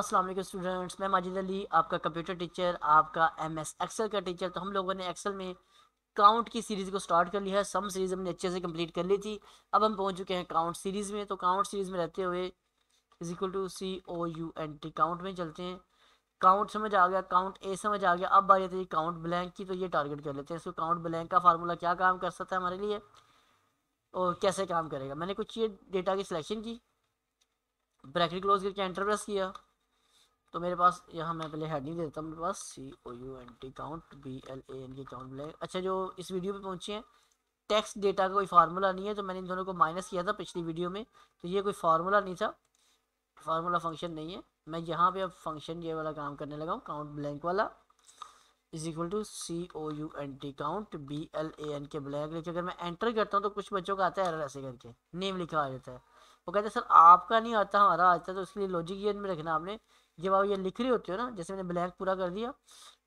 अस्सलाम वालेकुम स्टूडेंट्स मैं माजिद अली आपका कंप्यूटर टीचर आपका एमएस एक्सेल का टीचर तो हम लोगों ने एक्सेल में काउंट की सीरीज़ को स्टार्ट कर लिया है सम सीरीज़ हमने अच्छे से कंप्लीट कर ली थी अब हम पहुंच चुके हैं काउंट सीरीज़ में तो काउंट सीरीज़ में रहते हुए is equal to C O U N T count में चलते हैं काउंट समझ आ गया काउंट ए समझ आ गया अब आ जाती है काउंट ब्लैंक की तो ये टारगेट कर लेते हैं इसको काउंट ब्लैंक का फार्मूला क्या काम कर सकता है हमारे लिए और कैसे काम करेगा मैंने कुछ ये डेटा की सिलेक्शन की ब्रैकेट क्लोज करके एंटर प्रेस किया तो मेरे पास यहाँ मैं पहले हेड नहीं देता मेरे पास C O U N T count B L A N K count मिलेगा अच्छा जो इस वीडियो पे पहुँचे हैं टैक्स डेटा का कोई फार्मूला नहीं है तो मैंने इन दोनों को माइनस किया था पिछली वीडियो में तो ये कोई फार्मूला नहीं था फार्मूला फंक्शन नहीं है मैं यहाँ पे अब फंक्शन ये वाला काम करने लगा हूँ काउंट ब्लैंक वाला is equal to C O U N T count B L A N K blank लेके अगर मैं एंटर करता हूँ तो कुछ बच्चों का आता है एरर ऐसे करके नेम लिखा आ जाता है वो कहते सर आपका नहीं आता हमारा आता तो उसके लिए लॉजिक ये में रखना आपने जब आप ये लिख रहे होते हो ना जैसे मैंने ब्लैंक पूरा कर दिया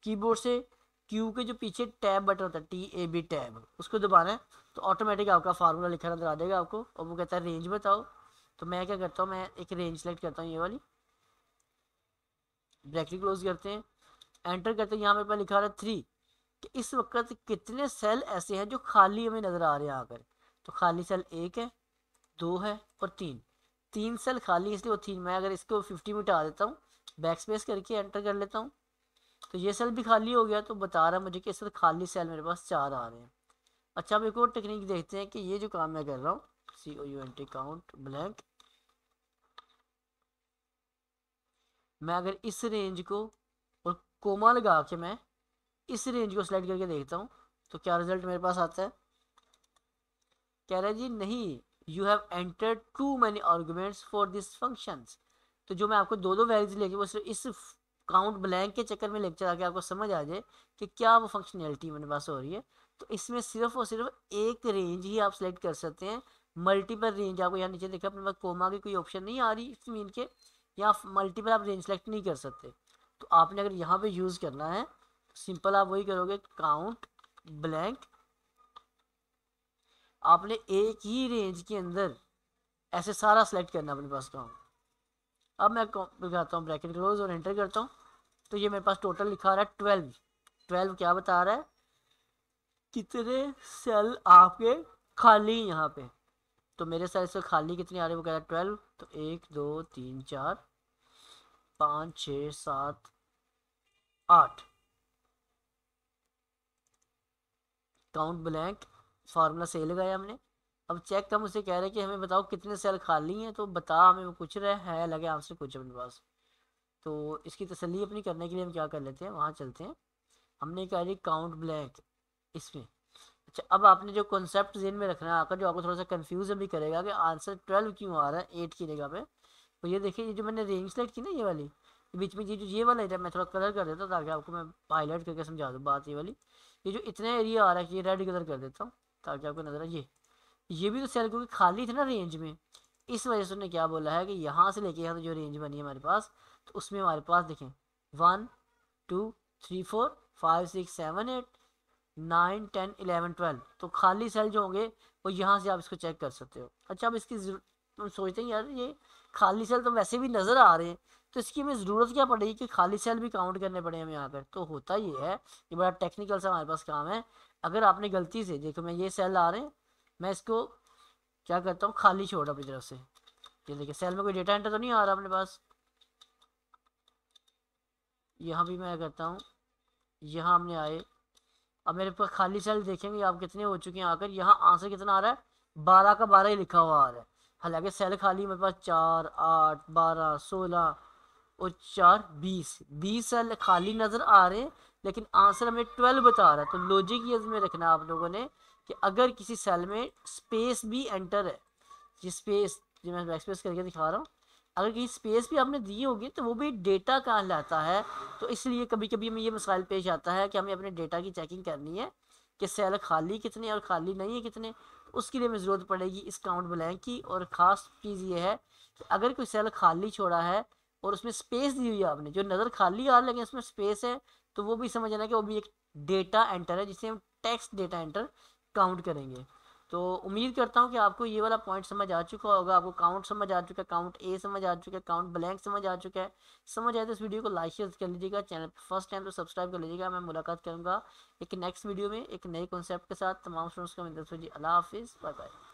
कीबोर्ड से क्यू के जो पीछे टैब बटन होता है टी ए बी टैब उसको दबाना है तो ऑटोमेटिक आपका फार्मूला लिखा नजर आ जाएगा आपको और वो कहता है रेंज बताओ तो मैं क्या करता हूँ मैं एक रेंज सेलेक्ट करता हूँ ये वाली ब्रैकेट क्लोज करते हैं एंटर करते हैं यहाँ मेरे पास लिखा रहा है थ्री कि इस वक्त कितने सेल ऐसे हैं जो खाली हमें नज़र आ रहे हैं आकर तो खाली सेल एक है दो है और तीन तीन सेल खाली इसलिए वो तीन मैं अगर इसको फिफ्टी में हटा देता हूँ बैक स्पेस करके एंटर कर लेता हूँ तो ये सेल भी खाली हो गया तो बता रहा मुझे कि इस वक्त खाली सेल मेरे पास चार आ रहे हैं अच्छा अब एक और टेक्निक देखते हैं कि ये जो काम मैं कर रहा हूँ C O U N T count blank मैं अगर इस रेंज को और कोमा लगा के मैं इस रेंज को सिलेक्ट करके देखता हूँ तो क्या रिजल्ट मेरे पास आता है कह रहा है जी नहीं you have enter too many arguments for this function तो जो मैं आपको दो दो वैल्यूज लेके वो सिर्फ इस काउंट ब्लैंक के चक्कर में लेक्चर आके आपको समझ आ जाए कि क्या वो फंक्शनैलिटी मेरे पास हो रही है तो इसमें सिर्फ और सिर्फ एक रेंज ही आप सेलेक्ट कर सकते हैं मल्टीपल रेंज आपको यहाँ नीचे देखा अपने पास कोमा की कोई ऑप्शन नहीं आ रही इस मीन के यहाँ मल्टीपल आप रेंज सेलेक्ट नहीं कर सकते तो आपने अगर यहाँ पे यूज़ करना है सिंपल आप वही करोगे काउंट ब्लैंक आपने एक ही रेंज के अंदर ऐसे सारा सेलेक्ट करना अपने पास काम तो। अब मैं दिखाता हूँ ब्रैकेट क्लोज और एंटर करता हूँ तो ये मेरे पास टोटल लिखा रहा है ट्वेल्व ट्वेल्व क्या बता रहा है कितने सेल आपके खाली यहाँ पे तो मेरे सेल से खाली कितने आ रहे हैं वो कह रहा है ट्वेल्व तो एक दो तीन चार पाँच छ सात आठ काउंट ब्लैंक फार्मूला सही लगाया हमने अब चेक का मुझसे कह रहे हैं कि हमें बताओ कितने सेल खाली हैं तो बता हमें कुछ रहे है लगे आंसर कुछ अपने पास तो इसकी तसली अपनी करने के लिए हम क्या कर लेते हैं वहाँ चलते हैं हमने कहा जी काउंट ब्लैंक इसमें अच्छा अब आपने जो कॉन्सेप्ट जेन में रखना है आकर जो आपको थोड़ा सा कन्फ्यूज भी करेगा कि आंसर ट्वेल्व क्यों आ रहा है एट की जगह पर तो ये देखिए ये जो मैंने रेंज सेलेक्ट की ना ये वाली बीच में ये जो ये वाला एरिया मैं थोड़ा कलर कर देता हूँ ताकि आपको मैं हाईलाइट करके समझा दूँ बात ये वाली ये जो इतना एरिया आ रहा है कि ये रेड कलर कर देता हूँ ताकि आपको नजर आइए ये भी तो सेल क्योंकि खाली थे ना रेंज में इस वजह से उन्होंने क्या बोला है कि यहाँ से लेके यहाँ तो जो रेंज बनी है हमारे पास तो उसमें हमारे पास देखें one two three four five six seven eight nine ten eleven twelve तो खाली सेल जो होंगे वो यहाँ से आप इसको चेक कर सकते हो अच्छा अब इसकी हम सोचते हैं यार ये खाली सेल तो वैसे भी नज़र आ रहे हैं तो इसकी हमें ज़रूरत क्या पड़ेगी कि खाली सेल भी काउंट करने पड़े हमें यहाँ पर तो होता ये है ये बड़ा टेक्निकल सा हमारे पास काम है अगर आपने गलती से देखो मैं ये सेल आ रहे हैं मैं इसको क्या करता हूँ खाली छोड़ अपनी तरफ से ये देखिए सेल में कोई डेटा एंटर तो नहीं आ रहा अपने पास यहाँ भी मैं करता हूँ यहाँ हमने आए अब मेरे पास खाली सेल देखेंगे आप कितने हो चुके हैं आकर यहाँ आंसर कितना आ रहा है बारह का बारह ही लिखा हुआ आ रहा है हालांकि सेल खाली मेरे पास चार आठ बारह सोलह और चार बीस बीस सेल खाली नज़र आ रहे हैं लेकिन आंसर हमें ट्वेल्व बता रहा है तो लॉजिक ये इसमें रखना आप लोगों ने कि अगर किसी सेल में स्पेस भी एंटर है ये स्पेस जो मैं एक्सप्रेस करके दिखा रहा हूँ अगर किसी स्पेस भी आपने दी होगी तो वो भी डेटा कहाँ लाता है तो इसलिए कभी कभी हमें ये मसाइल पेश आता है कि हमें अपने डेटा की चेकिंग करनी है कि सेल खाली कितने और खाली नहीं है कितने उसके लिए हमें ज़रूरत पड़ेगी इस काउंट ब्लैंक की और ख़ास चीज़ ये है कि अगर कोई सेल खाली छोड़ा है और उसमें स्पेस दी हुई है आपने जो नज़र खाली आ रहा है लेकिन उसमें स्पेस है तो वो भी समझना कि वो भी एक डेटा एंटर है जिसे हम टेक्स्ट डेटा एंटर काउंट करेंगे तो उम्मीद करता हूँ कि आपको ये वाला पॉइंट समझ आ चुका होगा आपको काउंट समझ आ चुका है काउंट ए समझ आ चुका है काउंट ब्लैंक समझ आ चुका है समझ आए तो इस वीडियो को लाइक शेयर कर लीजिएगा चैनल पर फर्स्ट टाइम तो सब्सक्राइब कर लीजिएगा मैं मुलाकात करूँगा एक नेक्स्ट वीडियो में एक नए कॉन्सेप्ट के साथ तमाम स्टूडेंट्स का मिलता अला हाफिज़ बाय बाय